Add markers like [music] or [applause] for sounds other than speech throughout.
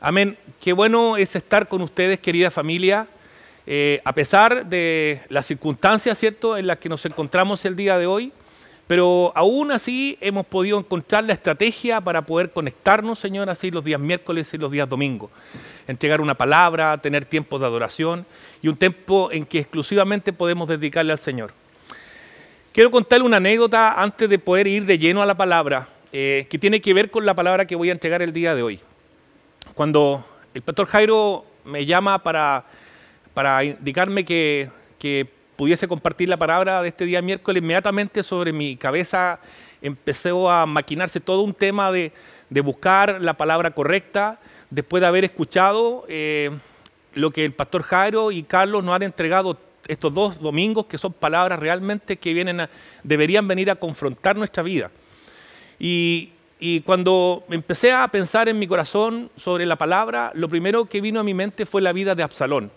Amén. Qué bueno es estar con ustedes, querida familia. Eh, a pesar de las circunstancias, ¿cierto?, en las que nos encontramos el día de hoy, pero aún así hemos podido encontrar la estrategia para poder conectarnos, Señor, así los días miércoles y los días domingos. Entregar una palabra, tener tiempos de adoración y un tiempo en que exclusivamente podemos dedicarle al Señor. Quiero contarle una anécdota antes de poder ir de lleno a la palabra, eh, que tiene que ver con la palabra que voy a entregar el día de hoy. Cuando el pastor Jairo me llama para, indicarme que, pudiese compartir la palabra de este día miércoles, inmediatamente sobre mi cabeza empezó a maquinarse todo un tema de, buscar la palabra correcta, después de haber escuchado eh, lo que el pastor Jairo y Carlos nos han entregado estos dos domingos, que son palabras realmente que vienen deberían venir a confrontar nuestra vida. Y, y cuando empecé a pensar en mi corazón sobre la palabra, lo primero que vino a mi mente fue la vida de Absalón.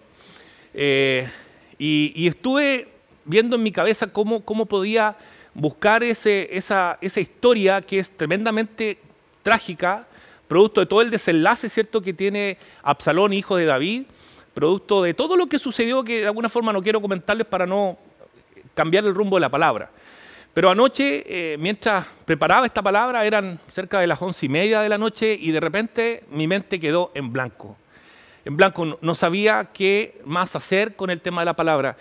Eh, y, estuve viendo en mi cabeza cómo, cómo podía buscar esa, esa, historia que es tremendamente trágica, producto de todo el desenlace ¿cierto? que tiene Absalón, hijo de David, producto de todo lo que sucedió, que de alguna forma no quiero comentarles para no cambiar el rumbo de la palabra. Pero anoche, eh, mientras preparaba esta palabra, eran cerca de las once y media de la noche y de repente mi mente quedó en blanco. En blanco, no sabía qué más hacer con el tema de la palabra.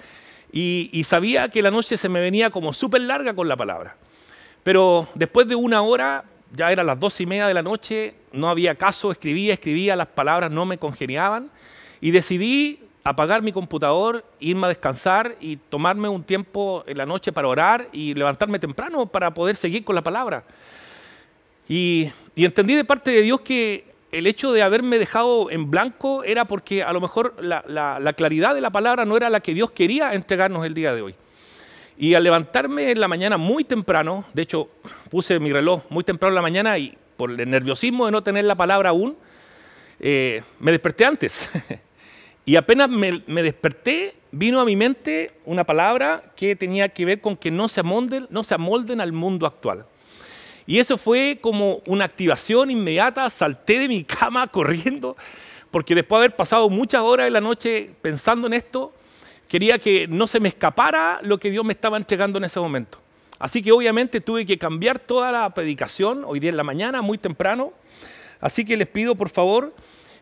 Y, sabía que la noche se me venía como súper larga con la palabra. Pero después de una hora, ya eran las dos y media de la noche, no había caso, escribía, escribía, las palabras no me congeniaban. Y decidí apagar mi computador, irme a descansar y tomarme un tiempo en la noche para orar y levantarme temprano para poder seguir con la palabra. Y, entendí de parte de Dios que el hecho de haberme dejado en blanco era porque a lo mejor la, claridad de la palabra no era la que Dios quería entregarnos el día de hoy. Y al levantarme en la mañana muy temprano, de hecho puse mi reloj muy temprano en la mañana y por el nerviosismo de no tener la palabra aún, eh, me desperté antes. [laughs] Y apenas me, desperté, vino a mi mente una palabra que tenía que ver con que no se, amolden, no se amolden al mundo actual. Y eso fue como una activación inmediata, salté de mi [laughs] cama corriendo, porque después de haber pasado muchas horas de la noche pensando en esto, quería que no se me escapara lo que Dios me estaba entregando en ese momento. Así que obviamente tuve que cambiar toda la predicación hoy día en la mañana, muy temprano. Así que les pido por favor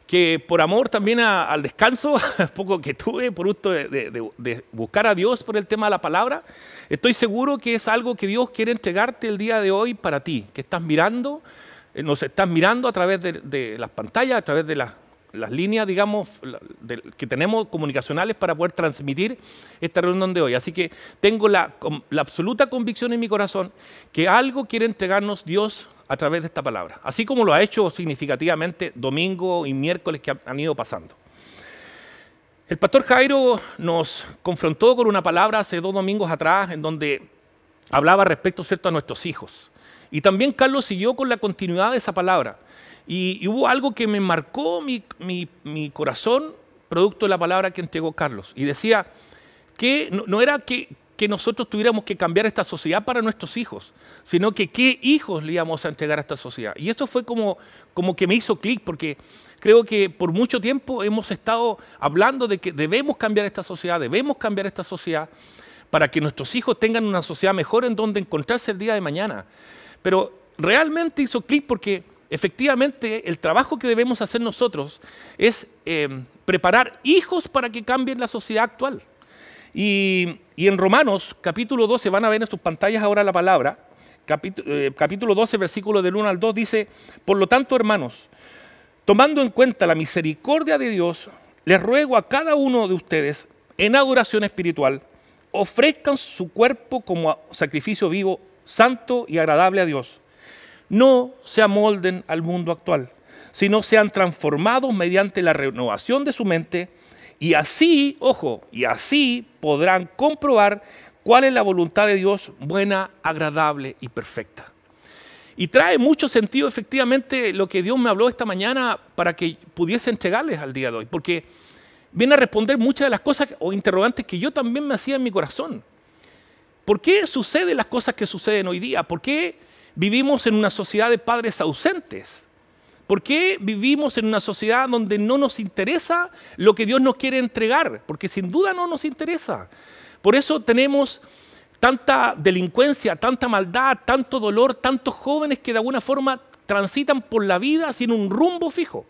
que por amor también al descanso, [laughs] poco que tuve, por gusto de, buscar a Dios por el tema de la palabra, estoy seguro que es algo que Dios quiere entregarte el día de hoy para ti, que estás mirando, eh, nos estás mirando a través de, las pantallas, a través de las, líneas, digamos, que tenemos comunicacionales para poder transmitir esta reunión de hoy. Así que tengo la, la absoluta convicción en mi corazón que algo quiere entregarnos Dios a través de esta palabra, así como lo ha hecho significativamente domingo y miércoles que han ido pasando. El pastor Jairo nos confrontó con una palabra hace dos domingos atrás en donde hablaba respecto ¿cierto? a nuestros hijos. Y también Carlos siguió con la continuidad de esa palabra. Y, hubo algo que me marcó mi, corazón producto de la palabra que entregó Carlos. Y decía que no era que, que nosotros tuviéramos que cambiar esta sociedad para nuestros hijos, sino que qué hijos le íbamos a entregar a esta sociedad. Y eso fue como, como que me hizo clic, porque creo que por mucho tiempo hemos estado hablando de que debemos cambiar esta sociedad, debemos cambiar esta sociedad para que nuestros hijos tengan una sociedad mejor en donde encontrarse el día de mañana. Pero realmente hizo clic porque efectivamente el trabajo que debemos hacer nosotros es eh, preparar hijos para que cambien la sociedad actual. Y, en Romanos, capítulo 12, van a ver en sus pantallas ahora la palabra, eh, capítulo, 12, versículo del 1 al 2, dice, por lo tanto, hermanos, tomando en cuenta la misericordia de Dios, les ruego a cada uno de ustedes, en adoración espiritual, ofrezcan su cuerpo como sacrificio vivo, santo y agradable a Dios. No se amolden al mundo actual, sino sean transformados mediante la renovación de su mente, y así, ojo, y así podrán comprobar cuál es la voluntad de Dios buena, agradable y perfecta. Y trae mucho sentido efectivamente lo que Dios me habló esta mañana para que pudiese entregarles al día de hoy, porque viene a responder muchas de las cosas o interrogantes que yo también me hacía en mi corazón. ¿Por qué suceden las cosas que suceden hoy día? ¿Por qué vivimos en una sociedad de padres ausentes? ¿Por qué vivimos en una sociedad donde no nos interesa lo que Dios nos quiere entregar? Porque sin duda no nos interesa. Por eso tenemos tanta delincuencia, tanta maldad, tanto dolor, tantos jóvenes que de alguna forma transitan por la vida sin un rumbo fijo.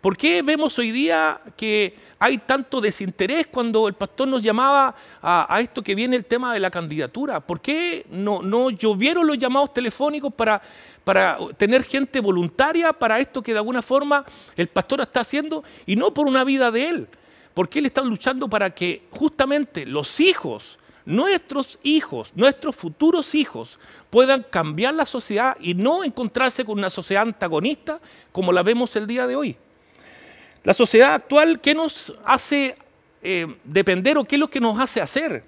¿Por qué vemos hoy día que hay tanto desinterés cuando el pastor nos llamaba a, esto que viene el tema de la candidatura? ¿Por qué no, no llovieron los llamados telefónicos para, para tener gente voluntaria para esto que de alguna forma el pastor está haciendo y no por una vida de él? porque él está luchando para que justamente los hijos, nuestros hijos, nuestros futuros hijos, puedan cambiar la sociedad y no encontrarse con una sociedad antagonista como la vemos el día de hoy? La sociedad actual, ¿qué nos hace eh, depender o qué es lo que nos hace hacer?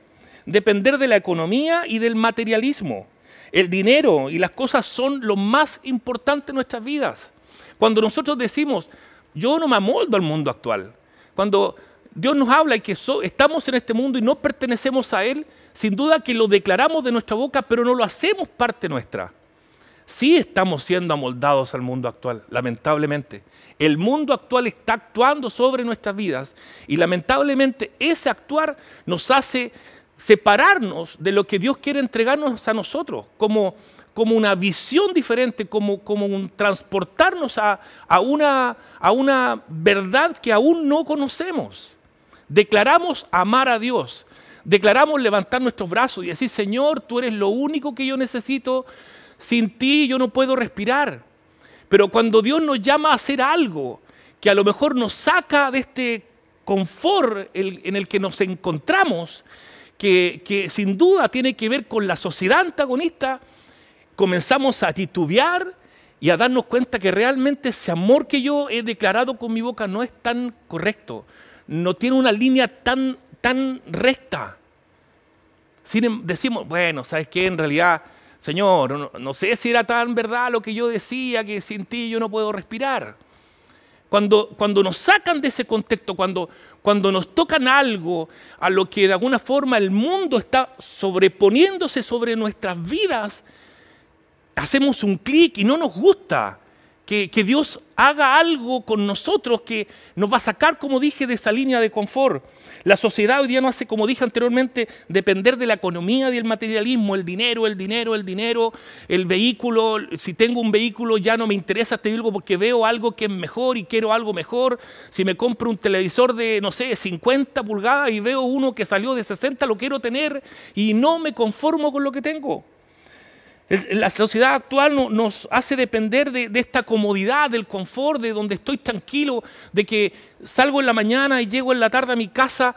Depender de la economía y del materialismo. El dinero y las cosas son lo más importante en nuestras vidas. Cuando nosotros decimos, yo no me amoldo al mundo actual, cuando Dios nos habla y que estamos en este mundo y no pertenecemos a Él, sin duda que lo declaramos de nuestra boca, pero no lo hacemos parte nuestra sí estamos siendo amoldados al mundo actual, lamentablemente. El mundo actual está actuando sobre nuestras vidas y lamentablemente ese actuar nos hace separarnos de lo que Dios quiere entregarnos a nosotros, como, como una visión diferente, como, como un transportarnos a, una, a una verdad que aún no conocemos. Declaramos amar a Dios, declaramos levantar nuestros brazos y decir, Señor, tú eres lo único que yo necesito, sin ti yo no puedo respirar. Pero cuando Dios nos llama a hacer algo que a lo mejor nos saca de este confort en el que nos encontramos, que, sin duda tiene que ver con la sociedad antagonista, comenzamos a titubear y a darnos cuenta que realmente ese amor que yo he declarado con mi boca no es tan correcto, no tiene una línea tan, tan recta. Em, decimos, bueno, ¿sabes qué? En realidad Señor, no, sé si era tan verdad lo que yo decía, que sin ti yo no puedo respirar. Cuando, cuando nos sacan de ese contexto, cuando, cuando nos tocan algo a lo que de alguna forma el mundo está sobreponiéndose sobre nuestras vidas, hacemos un clic y no nos gusta que, que Dios haga algo con nosotros que nos va a sacar, como dije, de esa línea de confort. La sociedad hoy día no hace, como dije anteriormente, depender de la economía y el materialismo, el dinero, el dinero, el dinero, el vehículo. Si tengo un vehículo ya no me interesa este vehículo porque veo algo que es mejor y quiero algo mejor. Si me compro un televisor de, no sé, 50 pulgadas y veo uno que salió de 60, lo quiero tener y no me conformo con lo que tengo. La sociedad actual nos hace depender de, esta comodidad, del confort, de donde estoy tranquilo, de que salgo en la mañana y llego en la tarde a mi casa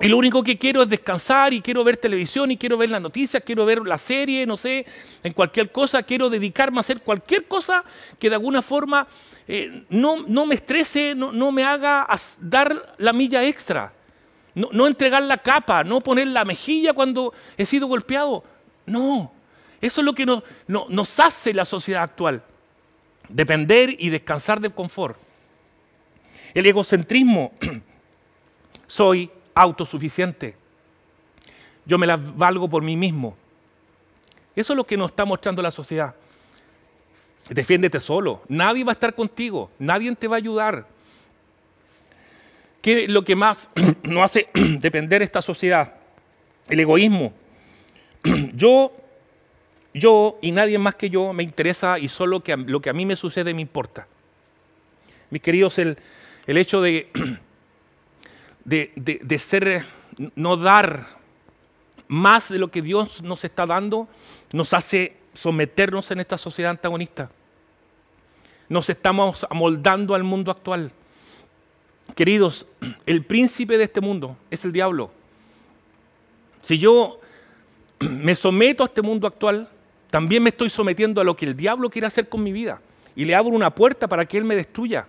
y lo único que quiero es descansar y quiero ver televisión y quiero ver las noticias, quiero ver la serie, no sé, en cualquier cosa, quiero dedicarme a hacer cualquier cosa que de alguna forma eh, no, me estrese, no, me haga dar la milla extra, no entregar la capa, no poner la mejilla cuando he sido golpeado, no. Eso es lo que nos, hace la sociedad actual. Depender y descansar del confort. El egocentrismo, [clears throat] soy autosuficiente. Yo me la valgo por mí mismo. Eso es lo que nos está mostrando la sociedad. Defiéndete solo. Nadie va a estar contigo. Nadie te va a ayudar. ¿Qué es lo que más [clears throat] nos hace [clears throat] depender esta sociedad? El egoísmo. Yo yo y nadie más que yo me interesa y solo lo que a mí me sucede me importa. Mis queridos, el, el hecho [clears throat] de, de, de ser, no dar más de lo que Dios nos está dando, nos hace someternos en esta sociedad antagonista. Nos estamos amoldando al mundo actual. Queridos, [clears throat] el príncipe de este mundo es el diablo. Si yo [clears throat] me someto a este mundo actual, también me estoy sometiendo a lo que el diablo quiere hacer con mi vida y le abro una puerta para que él me destruya.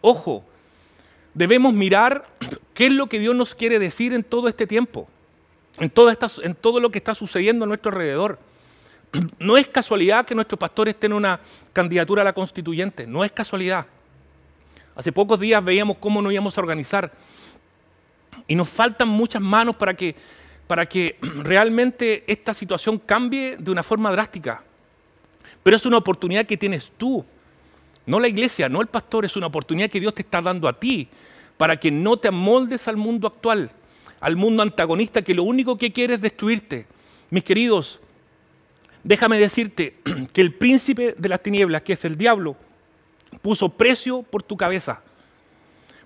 Ojo, debemos mirar qué es lo que Dios nos quiere decir en todo este tiempo, en todo, en todo lo que está sucediendo a nuestro alrededor. [clears throat] No es casualidad que nuestros pastores estén en una candidatura a la constituyente, no es casualidad. Hace pocos días veíamos cómo nos íbamos a organizar y nos faltan muchas manos para que para que [clears throat] realmente esta situación cambie de una forma drástica. Pero es una oportunidad que tienes tú, no la iglesia, no el pastor, es una oportunidad que Dios te está dando a ti para que no te amoldes al mundo actual, al mundo antagonista que lo único que quiere es destruirte. Mis queridos, déjame decirte [clears throat] que el príncipe de las tinieblas, que es el diablo, puso precio por tu cabeza.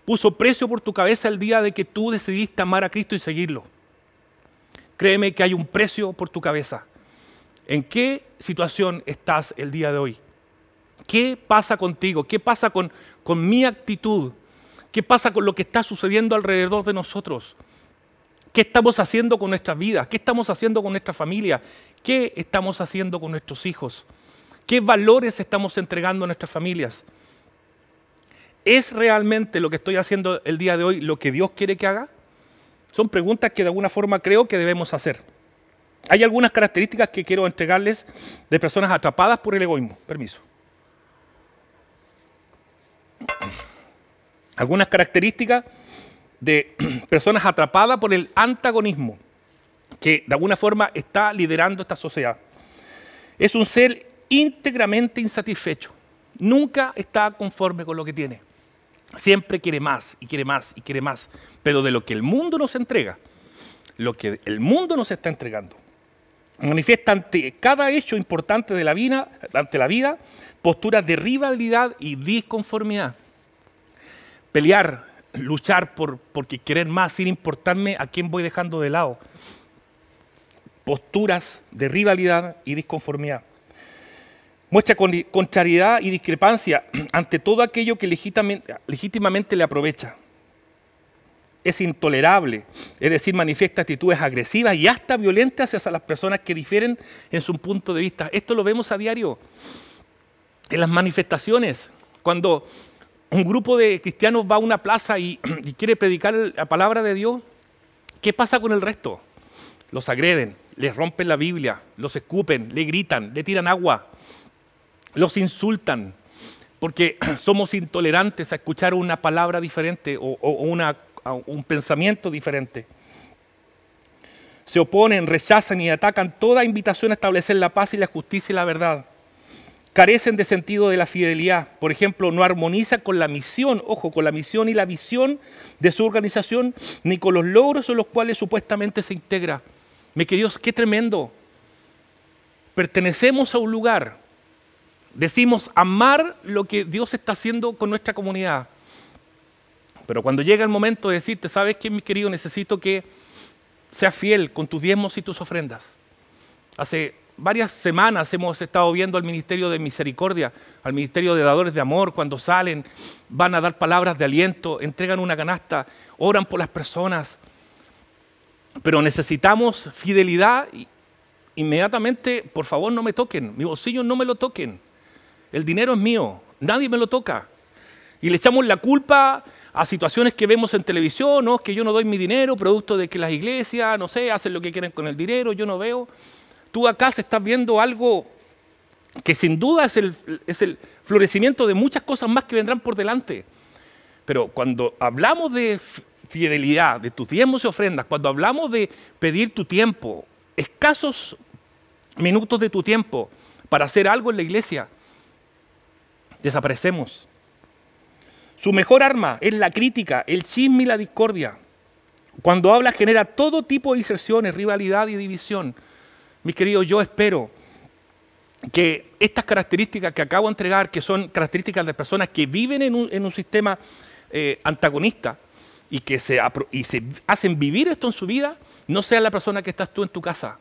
Puso precio por tu cabeza el día de que tú decidiste amar a Cristo y seguirlo. Créeme que hay un precio por tu cabeza. ¿En qué situación estás el día de hoy? ¿Qué pasa contigo? ¿Qué pasa con, con mi actitud? ¿Qué pasa con lo que está sucediendo alrededor de nosotros? ¿Qué estamos haciendo con nuestras vidas? ¿Qué estamos haciendo con nuestra familia? ¿Qué estamos haciendo con nuestros hijos? ¿Qué valores estamos entregando a nuestras familias? ¿Es realmente lo que estoy haciendo el día de hoy lo que Dios quiere que haga? son preguntas que de alguna forma creo que debemos hacer. Hay algunas características que quiero entregarles de personas atrapadas por el egoísmo. Permiso. Algunas características de [clears throat] personas atrapadas por el antagonismo, que de alguna forma está liderando esta sociedad. Es un ser íntegramente insatisfecho. Nunca está conforme con lo que tiene siempre quiere más y quiere más y quiere más, pero de lo que el mundo nos entrega, lo que el mundo nos está entregando. Manifiesta ante cada hecho importante de la vida, ante la vida, posturas de rivalidad y disconformidad. Pelear, luchar por porque querer más sin importarme a quién voy dejando de lado. Posturas de rivalidad y disconformidad. Muestra contrariedad y discrepancia [clears throat] ante todo aquello que legítimamente le aprovecha. Es intolerable, es decir, manifiesta actitudes agresivas y hasta violentas hacia las personas que difieren en su punto de vista. Esto lo vemos a diario en las manifestaciones, cuando un grupo de cristianos va a una plaza y, [clears throat] y, quiere predicar la palabra de Dios, ¿qué pasa con el resto? Los agreden, les rompen la Biblia, los escupen, le gritan, le tiran agua. Los insultan porque [clears throat] somos intolerantes a escuchar una palabra diferente o, un pensamiento diferente. Se oponen, rechazan y atacan toda invitación a establecer la paz y la justicia y la verdad. Carecen de sentido de la fidelidad. Por ejemplo, no armoniza con la misión, ojo, con la misión y la visión de su organización, ni con los logros en los cuales supuestamente se integra. Me queridos, qué tremendo. Pertenecemos a un lugar Decimos amar lo que Dios está haciendo con nuestra comunidad. Pero cuando llega el momento de decirte, ¿sabes qué, mi querido? Necesito que seas fiel con tus diezmos y tus ofrendas. Hace varias semanas hemos estado viendo al Ministerio de Misericordia, al Ministerio de Dadores de Amor, cuando salen, van a dar palabras de aliento, entregan una canasta, oran por las personas. Pero necesitamos fidelidad. Inmediatamente, por favor, no me toquen, mi bolsillo no me lo toquen. El dinero es mío, nadie me lo toca. Y le echamos la culpa a situaciones que vemos en televisión, ¿no? que yo no doy mi dinero, producto de que las iglesias, no sé, hacen lo que quieren con el dinero, yo no veo. Tú acá se estás viendo algo que sin duda es el, es el florecimiento de muchas cosas más que vendrán por delante. Pero cuando hablamos de fidelidad, de tus diezmos y ofrendas, cuando hablamos de pedir tu tiempo, escasos minutos de tu tiempo para hacer algo en la iglesia, desaparecemos. Su mejor arma es la crítica, el chisme y la discordia. Cuando habla genera todo tipo de inserciones, rivalidad y división. Mis queridos, yo espero que estas características que acabo de entregar, que son características de personas que viven en un, sistema eh, antagonista y que se, se hacen vivir esto en su vida, no sea la persona que estás tú en tu casa.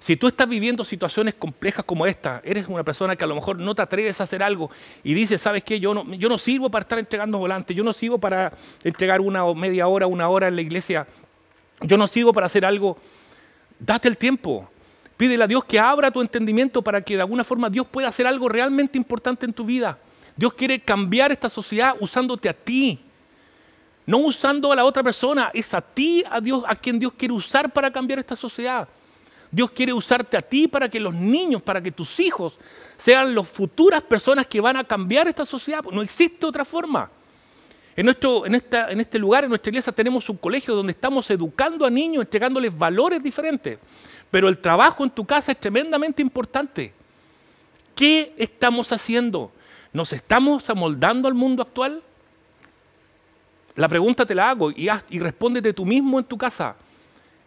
Si tú estás viviendo situaciones complejas como esta, eres una persona que a lo mejor no te atreves a hacer algo y dices, ¿sabes qué? Yo no, yo no sirvo para estar entregando volantes, yo no sirvo para entregar una o media hora, una hora en la iglesia, yo no sirvo para hacer algo. Date el tiempo. Pídele a Dios que abra tu entendimiento para que de alguna forma Dios pueda hacer algo realmente importante en tu vida. Dios quiere cambiar esta sociedad usándote a ti, no usando a la otra persona. Es a ti, a Dios, a quien Dios quiere usar para cambiar esta sociedad. Dios quiere usarte a ti para que los niños, para que tus hijos sean las futuras personas que van a cambiar esta sociedad. No existe otra forma. En, este lugar, en nuestra iglesia, tenemos un colegio donde estamos educando a niños, entregándoles valores diferentes. Pero el trabajo en tu casa es tremendamente importante. ¿Qué estamos haciendo? ¿Nos estamos amoldando al mundo actual? La pregunta te la hago y, y respóndete tú mismo en tu casa.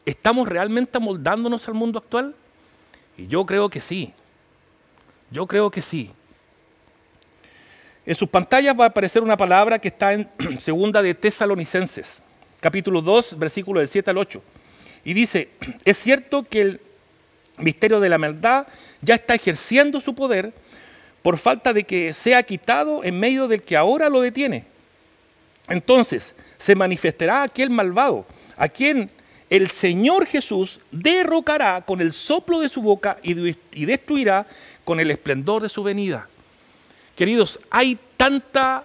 ¿Estamos realmente amoldándonos al mundo actual? Y yo creo que sí. Yo creo que sí. En sus pantallas va a aparecer una palabra que está en [clears throat] segunda de Tesalonicenses, capítulo 2, versículo del 7 al 8. Y dice, [clears throat] es cierto que el misterio de la maldad ya está ejerciendo su poder por falta de que sea quitado en medio del que ahora lo detiene. Entonces se manifestará aquel malvado, a quien el Señor Jesús derrocará con el soplo de su boca y destruirá con el esplendor de su venida. Queridos, hay tanta,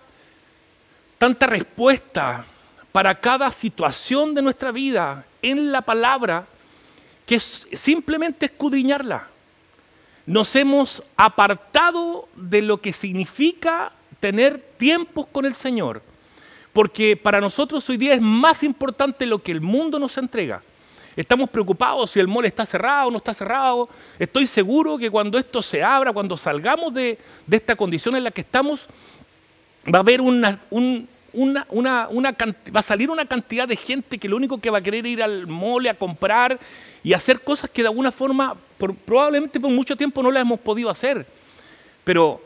tanta respuesta para cada situación de nuestra vida en la palabra que es simplemente escudriñarla. Nos hemos apartado de lo que significa tener tiempos con el Señor porque para nosotros hoy día es más importante lo que el mundo nos entrega. Estamos preocupados si el mole está cerrado o no está cerrado. Estoy seguro que cuando esto se abra, cuando salgamos de, esta condición en la que estamos, va a haber una, una, una, va a salir una cantidad de gente que lo único que va a querer ir al mole a comprar y hacer cosas que de alguna forma, probablemente por mucho tiempo no las hemos podido hacer. Pero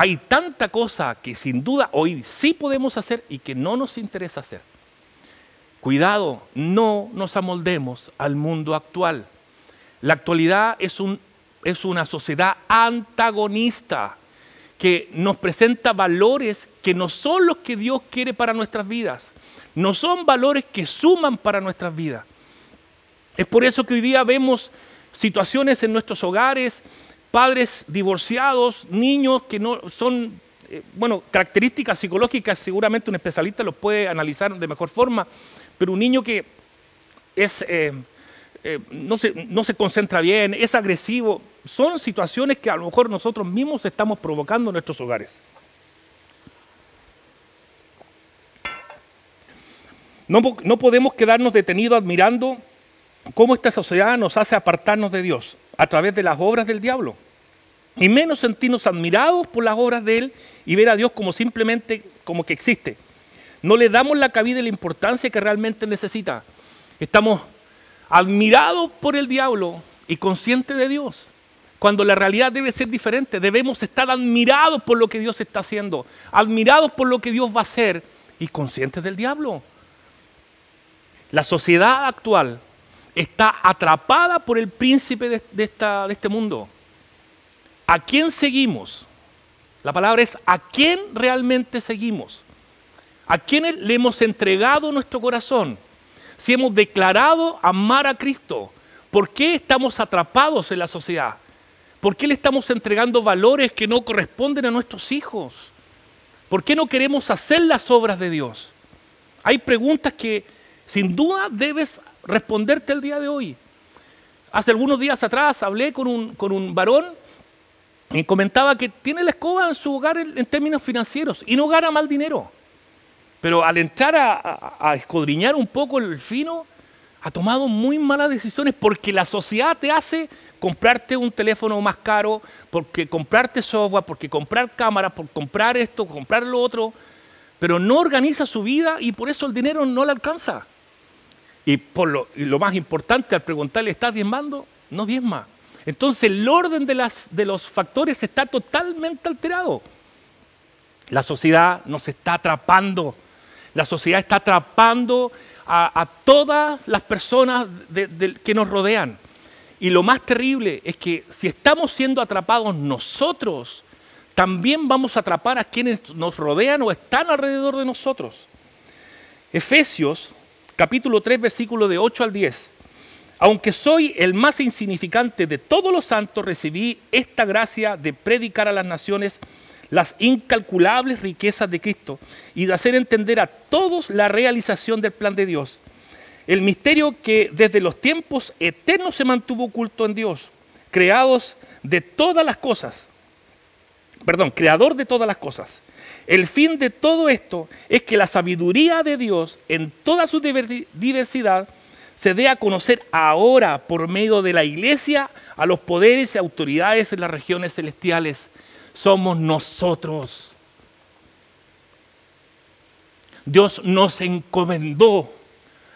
hay tanta cosa que sin duda hoy sí podemos hacer y que no nos interesa hacer. Cuidado, no nos amoldemos al mundo actual. La actualidad es, un, es una sociedad antagonista que nos presenta valores que no son los que Dios quiere para nuestras vidas, no son valores que suman para nuestras vidas. Es por eso que hoy día vemos situaciones en nuestros hogares, padres divorciados, niños que no son, eh, bueno, características psicológicas, seguramente un especialista los puede analizar de mejor forma, pero un niño que es, eh, eh, no, se, concentra bien, es agresivo, son situaciones que a lo mejor nosotros mismos estamos provocando en nuestros hogares. No, no podemos quedarnos detenidos admirando cómo esta sociedad nos hace apartarnos de Dios a través de las obras del diablo. Y menos sentirnos admirados por las obras de Él y ver a Dios como simplemente como que existe. No le damos la cabida y la importancia que realmente necesita. Estamos admirados por el diablo y conscientes de Dios. Cuando la realidad debe ser diferente, debemos estar admirados por lo que Dios está haciendo, admirados por lo que Dios va a hacer y conscientes del diablo. La sociedad actual está atrapada por el príncipe de, de este mundo. ¿A quién seguimos? La palabra es a quién realmente seguimos. ¿A quién le hemos entregado nuestro corazón? Si hemos declarado amar a Cristo, ¿por qué estamos atrapados en la sociedad? ¿Por qué le estamos entregando valores que no corresponden a nuestros hijos? ¿Por qué no queremos hacer las obras de Dios? Hay preguntas que sin duda debes responderte el día de hoy. Hace algunos días atrás hablé con un, con un varón y comentaba que tiene la escoba en su hogar en, términos financieros y no gana mal dinero. Pero al entrar a, escodriñar un poco el fino, ha tomado muy malas decisiones porque la sociedad te hace comprarte un teléfono más caro, porque comprarte software, porque comprar cámaras, por comprar esto, comprar lo otro, pero no organiza su vida y por eso el dinero no le alcanza. Y, por lo, más importante, al preguntarle, ¿estás diezmando? No diezma. Entonces el orden de, los factores está totalmente alterado. La sociedad nos está atrapando. La sociedad está atrapando a, todas las personas que nos rodean. Y lo más terrible es que si estamos siendo atrapados nosotros, también vamos a atrapar a quienes nos rodean o están alrededor de nosotros. Efesios capítulo 3, versículo de 8 al 10. Aunque soy el más insignificante de todos los santos, recibí esta gracia de predicar a las naciones las incalculables riquezas de Cristo y de hacer entender a todos la realización del plan de Dios. El misterio que desde los tiempos eternos se mantuvo oculto en Dios, creados de todas las cosas, perdón, creador de todas las cosas, el fin de todo esto es que la sabiduría de Dios en toda su diversidad se dé a conocer ahora por medio de la iglesia a los poderes y autoridades en las regiones celestiales. Somos nosotros. Dios nos encomendó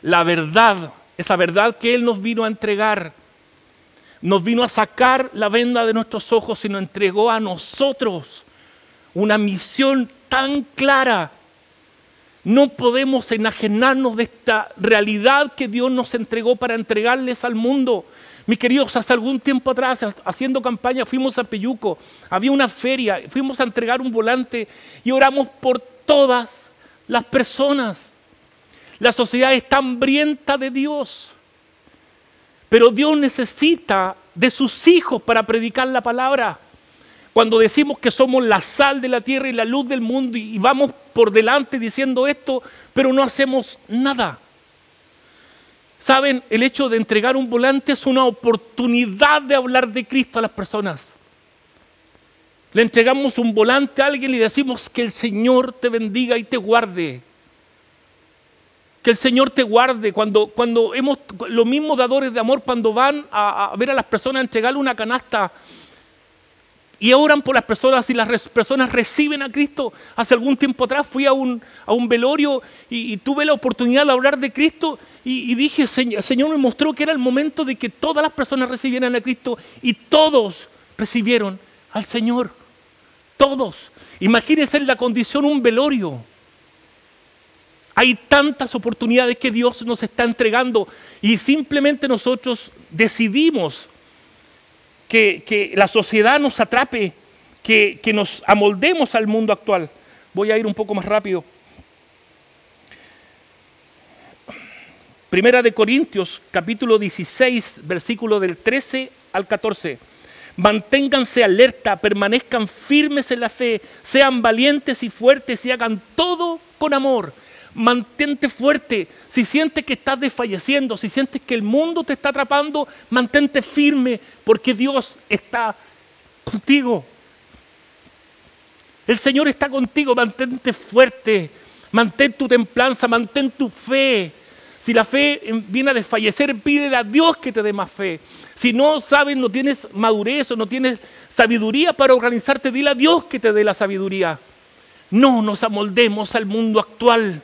la verdad, esa verdad que Él nos vino a entregar. Nos vino a sacar la venda de nuestros ojos y nos entregó a nosotros una misión tan clara. No podemos enajenarnos de esta realidad que Dios nos entregó para entregarles al mundo. Mis queridos, hace algún tiempo atrás, haciendo campaña, fuimos a Peyuco, había una feria, fuimos a entregar un volante y oramos por todas las personas. La sociedad está hambrienta de Dios, pero Dios necesita de sus hijos para predicar la palabra. Cuando decimos que somos la sal de la tierra y la luz del mundo y vamos por delante diciendo esto, pero no hacemos nada. Saben, el hecho de entregar un volante es una oportunidad de hablar de Cristo a las personas. Le entregamos un volante a alguien y decimos que el Señor te bendiga y te guarde. Que el Señor te guarde. Cuando, cuando hemos, los mismos dadores de amor, cuando van a, a ver a las personas a entregarle una canasta, y oran por las personas y las personas reciben a Cristo. Hace algún tiempo atrás fui a un, a un velorio y, tuve la oportunidad de hablar de Cristo y, dije, Señor, Señor me mostró que era el momento de que todas las personas recibieran a Cristo y todos recibieron al Señor. Todos. Imagínense en la condición un velorio. Hay tantas oportunidades que Dios nos está entregando y simplemente nosotros decidimos que, la sociedad nos atrape, que, que nos amoldemos al mundo actual. Voy a ir un poco más rápido. Primera de Corintios, capítulo 16, versículo del 13 al 14. Manténganse alerta, permanezcan firmes en la fe, sean valientes y fuertes y hagan todo con amor mantente fuerte. Si sientes que estás desfalleciendo, si sientes que el mundo te está atrapando, mantente firme porque Dios está contigo. El Señor está contigo, mantente fuerte, mantén tu templanza, mantén tu fe. Si la fe viene a desfallecer, pídele a Dios que te dé más fe. Si no sabes, no tienes madurez o no tienes sabiduría para organizarte, dile a Dios que te dé la sabiduría. No nos amoldemos al mundo actual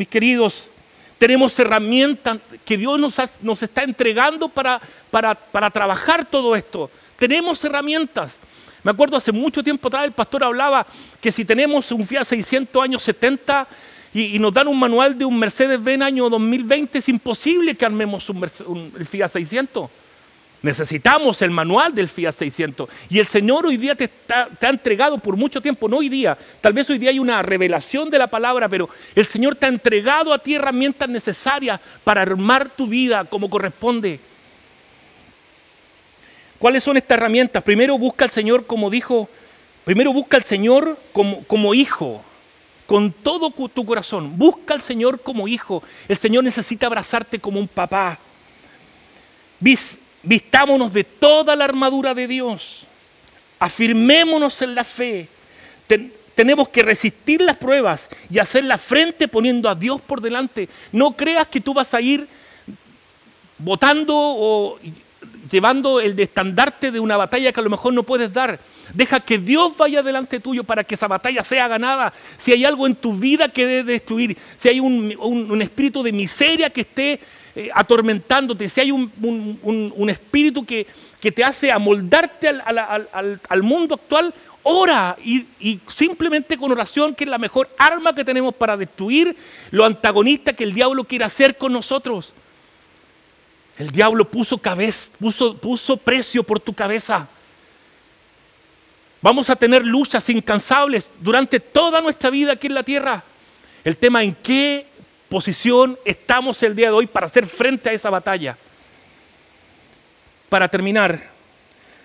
mis queridos, tenemos herramientas que Dios nos, nos está entregando para, para, trabajar todo esto. Tenemos herramientas. Me acuerdo hace mucho tiempo atrás el pastor hablaba que si tenemos un Fiat 600 años 70 y, nos dan un manual de un Mercedes-Benz año 2020, es imposible que armemos un, el Fiat 600. Necesitamos el manual del Fiat 600. Y el Señor hoy día te, está, ha entregado por mucho tiempo, no hoy día. Tal vez hoy día hay una revelación de la palabra, pero el Señor te ha entregado a ti herramientas necesarias para armar tu vida como corresponde. ¿Cuáles son estas herramientas? Primero busca al Señor, como dijo, primero busca al Señor como, como hijo con todo tu corazón. Busca al Señor como hijo. El Señor necesita abrazarte como un papá. Vistámonos de toda la armadura de Dios. Afirmémonos en la fe. tenemos que resistir las pruebas y hacer la frente poniendo a Dios por delante. No creas que tú vas a ir votando o llevando el estandarte de una batalla que a lo mejor no puedes dar. Deja que Dios vaya delante tuyo para que esa batalla sea ganada. Si hay algo en tu vida que debe destruir, si hay un, un espíritu de miseria que esté eh, atormentándote, si hay un, espíritu que, te hace amoldarte al, mundo actual, ora y, simplemente con oración, que es la mejor arma que tenemos para destruir lo antagonista que el diablo quiere hacer con nosotros. El diablo puso, puso, puso precio por tu cabeza. Vamos a tener luchas incansables durante toda nuestra vida aquí en la tierra. El tema en qué posición estamos el día de hoy para hacer frente a esa batalla. Para terminar,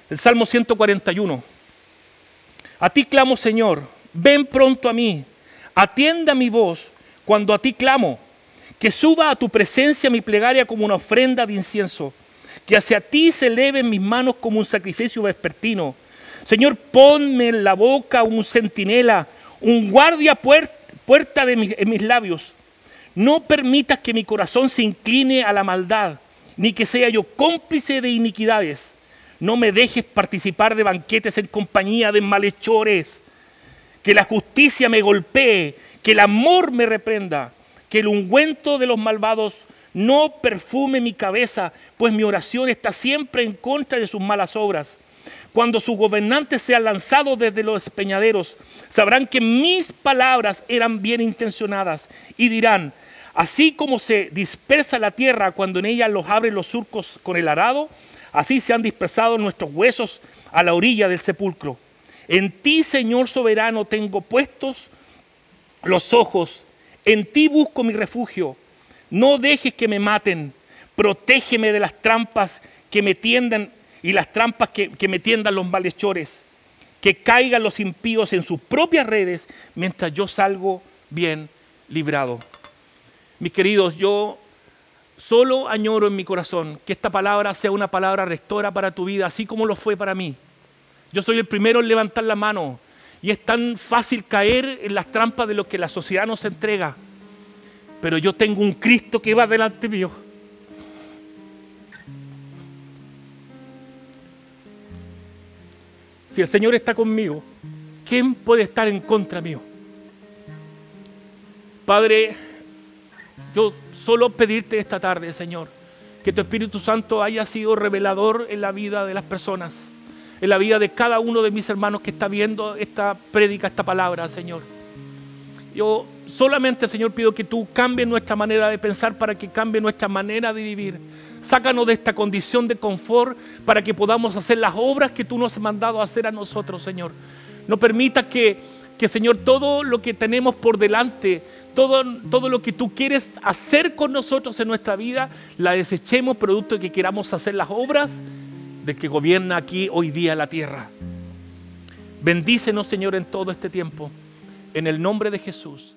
el Salmo 141. A ti clamo, Señor, ven pronto a mí, atienda mi voz cuando a ti clamo, que suba a tu presencia mi plegaria como una ofrenda de incienso, que hacia ti se eleven mis manos como un sacrificio vespertino. Señor, ponme en la boca un centinela, un guardia puerta de mis labios. No permitas que mi corazón se incline a la maldad, ni que sea yo cómplice de iniquidades. No me dejes participar de banquetes en compañía de malhechores. Que la justicia me golpee, que el amor me reprenda, que el ungüento de los malvados no perfume mi cabeza, pues mi oración está siempre en contra de sus malas obras. Cuando sus gobernantes sean lanzado desde los peñaderos, sabrán que mis palabras eran bien intencionadas y dirán, Así como se dispersa la tierra cuando en ella los abren los surcos con el arado, así se han dispersado nuestros huesos a la orilla del sepulcro. En ti, Señor soberano, tengo puestos los ojos. En ti busco mi refugio. No dejes que me maten. Protégeme de las trampas que me tiendan y las trampas que, que me tiendan los malhechores. Que caigan los impíos en sus propias redes mientras yo salgo bien librado. Mis queridos, yo solo añoro en mi corazón que esta palabra sea una palabra rectora para tu vida, así como lo fue para mí. Yo soy el primero en levantar la mano y es tan fácil caer en las trampas de lo que la sociedad nos entrega. Pero yo tengo un Cristo que va delante mío. Si el Señor está conmigo, ¿quién puede estar en contra mío? Padre, yo solo pedirte esta tarde, Señor, que tu Espíritu Santo haya sido revelador en la vida de las personas, en la vida de cada uno de mis hermanos que está viendo esta prédica, esta palabra, Señor. Yo solamente, Señor, pido que tú cambies nuestra manera de pensar para que cambie nuestra manera de vivir. Sácanos de esta condición de confort para que podamos hacer las obras que tú nos has mandado a hacer a nosotros, Señor. No permita que que Señor, todo lo que tenemos por delante, todo, todo lo que tú quieres hacer con nosotros en nuestra vida, la desechemos producto de que queramos hacer las obras de que gobierna aquí hoy día la tierra. Bendícenos, Señor, en todo este tiempo. En el nombre de Jesús.